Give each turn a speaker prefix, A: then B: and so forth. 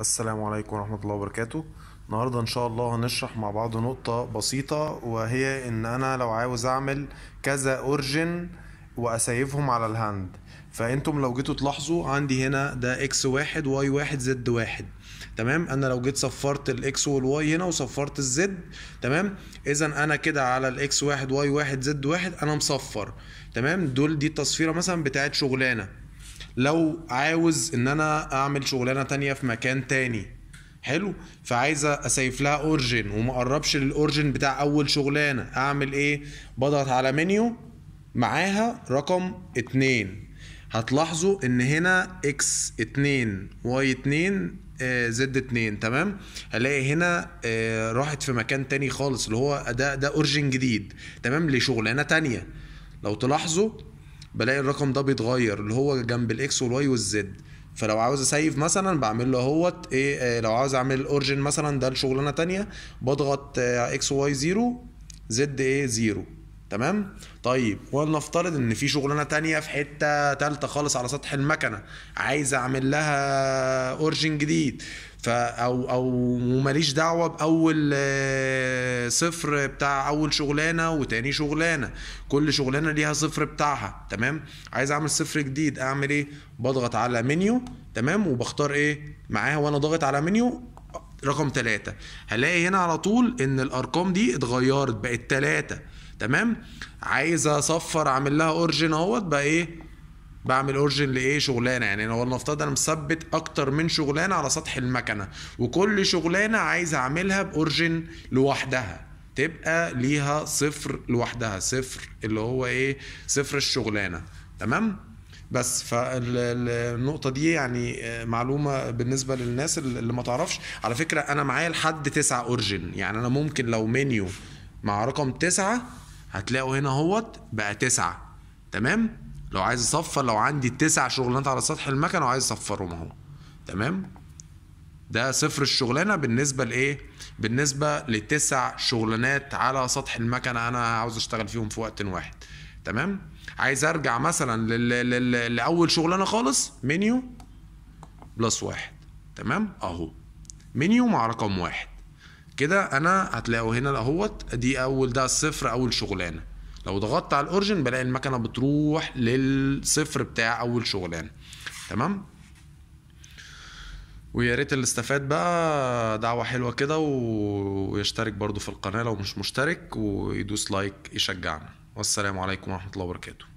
A: السلام عليكم ورحمة الله وبركاته النهاردة إن شاء الله هنشرح مع بعض نقطة بسيطة وهي إن أنا لو عاوز أعمل كذا أورجن وأسيفهم على الهاند فأنتم لو جيتوا تلاحظوا عندي هنا ده إكس واحد واي واحد زد واحد تمام أنا لو جيت صفرت الإكس والواي هنا وصفرت الزد تمام إذا أنا كده على الإكس واحد واي واحد زد واحد أنا مصفر تمام دول دي التصفيرة مثلا بتاعت شغلانة لو عاوز ان انا اعمل شغلانه تانية في مكان تاني حلو فعايزه اسيف لها اورجن وما اقربش للاورجن بتاع اول شغلانه اعمل ايه بضغط على منيو معاها رقم اتنين هتلاحظوا ان هنا اكس اتنين واي اتنين زد آه، 2 تمام هلاقي هنا آه، راحت في مكان تاني خالص اللي هو ده ده اورجن جديد تمام لشغلانه تانية لو تلاحظوا بلاقي الرقم ده بيتغير اللي هو جنب الاكس والواي والزد فلو عاوز اسيف مثلا بعمل له اهوت ايه آه، لو عاوز اعمل اورجن مثلا ده لشغلانه تانية بضغط آه، اكس واي زيرو زد ايه زيرو تمام طيب ولنفترض ان في شغلانه تانية في حته تالتة خالص على سطح المكنه عايز اعمل لها اورجن جديد فا او او ماليش دعوه باول آه، صفر بتاع اول شغلانه وتاني شغلانه كل شغلانه ليها صفر بتاعها تمام عايز اعمل صفر جديد اعمل ايه بضغط على منيو تمام وبختار ايه معاها وانا ضاغط على منيو رقم ثلاثة هلاقي هنا على طول ان الارقام دي اتغيرت بقت ثلاثة تمام عايز اصفر اعمل لها اورجن اهوت بقى ايه بعمل اورجن لايه شغلانه يعني لو المفترض انا مثبت اكتر من شغلانه على سطح المكنه وكل شغلانه عايز اعملها باورجن لوحدها تبقى ليها صفر لوحدها صفر اللي هو ايه صفر الشغلانه تمام بس فالنقطة دي يعني آه، معلومة بالنسبة للناس اللي ما تعرفش على فكرة أنا معايا لحد تسعة أورجن يعني أنا ممكن لو منيو مع رقم تسعة هتلاقوا هنا اهوت بقى تسعة تمام لو عايز اصفر لو عندي التسع شغلانات على سطح المكنه وعايز اصفرهم اهو تمام ده صفر الشغلانه بالنسبه لايه بالنسبه لتسع شغلانات على سطح المكنه انا عاوز اشتغل فيهم في وقت واحد تمام عايز ارجع مثلا لل... لل... لاول شغلانه خالص منيو بلس واحد تمام اهو منيو مع رقم واحد كده انا هتلاقوا هنا اهوت دي اول ده الصفر اول شغلانه لو ضغطت على الاورجن بلاقي المكنه بتروح للصفر بتاع اول شغلانه تمام ويا ريت اللي استفاد بقى دعوه حلوه كده ويشترك برضو في القناه لو مش مشترك ويدوس لايك يشجعنا والسلام عليكم ورحمه الله وبركاته